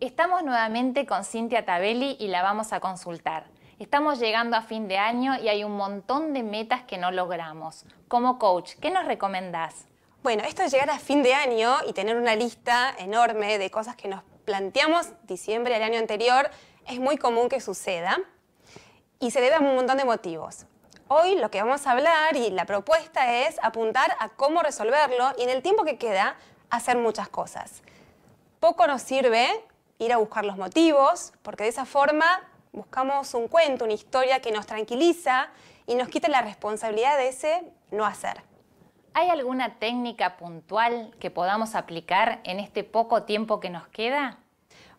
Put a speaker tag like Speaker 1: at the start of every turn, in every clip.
Speaker 1: Estamos nuevamente con Cintia Tabelli y la vamos a consultar. Estamos llegando a fin de año y hay un montón de metas que no logramos. Como coach, ¿qué nos recomendás?
Speaker 2: Bueno, esto de llegar a fin de año y tener una lista enorme de cosas que nos planteamos diciembre del año anterior es muy común que suceda y se debe a un montón de motivos. Hoy lo que vamos a hablar y la propuesta es apuntar a cómo resolverlo y en el tiempo que queda hacer muchas cosas. Poco nos sirve ir a buscar los motivos, porque de esa forma buscamos un cuento, una historia que nos tranquiliza y nos quita la responsabilidad de
Speaker 1: ese no hacer. ¿Hay alguna técnica puntual que podamos aplicar en este poco tiempo que nos queda?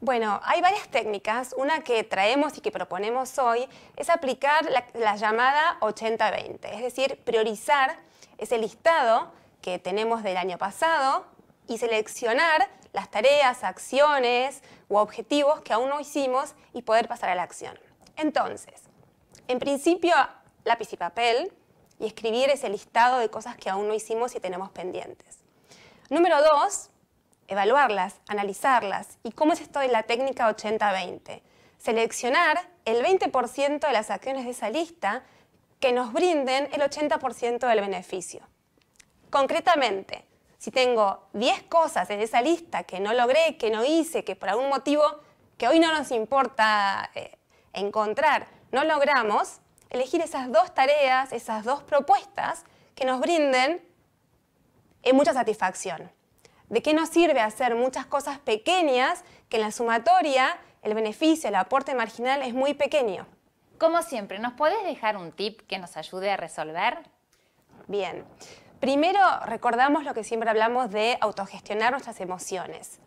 Speaker 1: Bueno, hay varias técnicas. Una que traemos
Speaker 2: y que proponemos hoy es aplicar la, llamada 80-20, es decir, priorizar ese listado que tenemos del año pasado y seleccionar las tareas, acciones, o objetivos que aún no hicimos y poder pasar a la acción. Entonces, en principio, lápiz y papel y escribir ese listado de cosas que aún no hicimos y tenemos pendientes. Número dos, evaluarlas, analizarlas. ¿Y cómo es esto de la técnica 80-20? Seleccionar el 20% de las acciones de esa lista que nos brinden el 80% del beneficio. Concretamente, si tengo 10 cosas en esa lista que no logré, que no hice, que por algún motivo que hoy no nos importa eh, encontrar, no logramos, elegir esas dos tareas, esas dos propuestas que nos brinden eh, mucha satisfacción. ¿De qué nos sirve hacer muchas cosas pequeñas que en la sumatoria el beneficio, el aporte marginal es muy pequeño? Como siempre, ¿nos podés dejar un tip que nos ayude a resolver? Bien. Primero, recordamos lo que siempre hablamos de autogestionar nuestras emociones.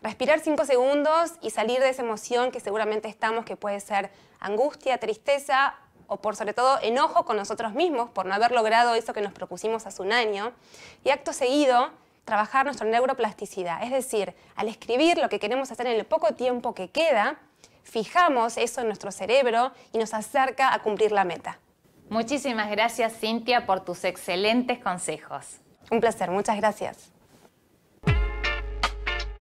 Speaker 2: Respirar cinco segundos y salir de esa emoción que seguramente estamos, que puede ser angustia, tristeza o por sobre todo enojo con nosotros mismos por no haber logrado eso que nos propusimos hace un año. Y acto seguido, trabajar nuestra neuroplasticidad. Es decir, al escribir lo que queremos hacer en el poco tiempo que queda, fijamos eso en nuestro cerebro y nos acerca a cumplir la meta. Muchísimas gracias,
Speaker 1: Cintia, por tus excelentes consejos. Un placer, muchas gracias.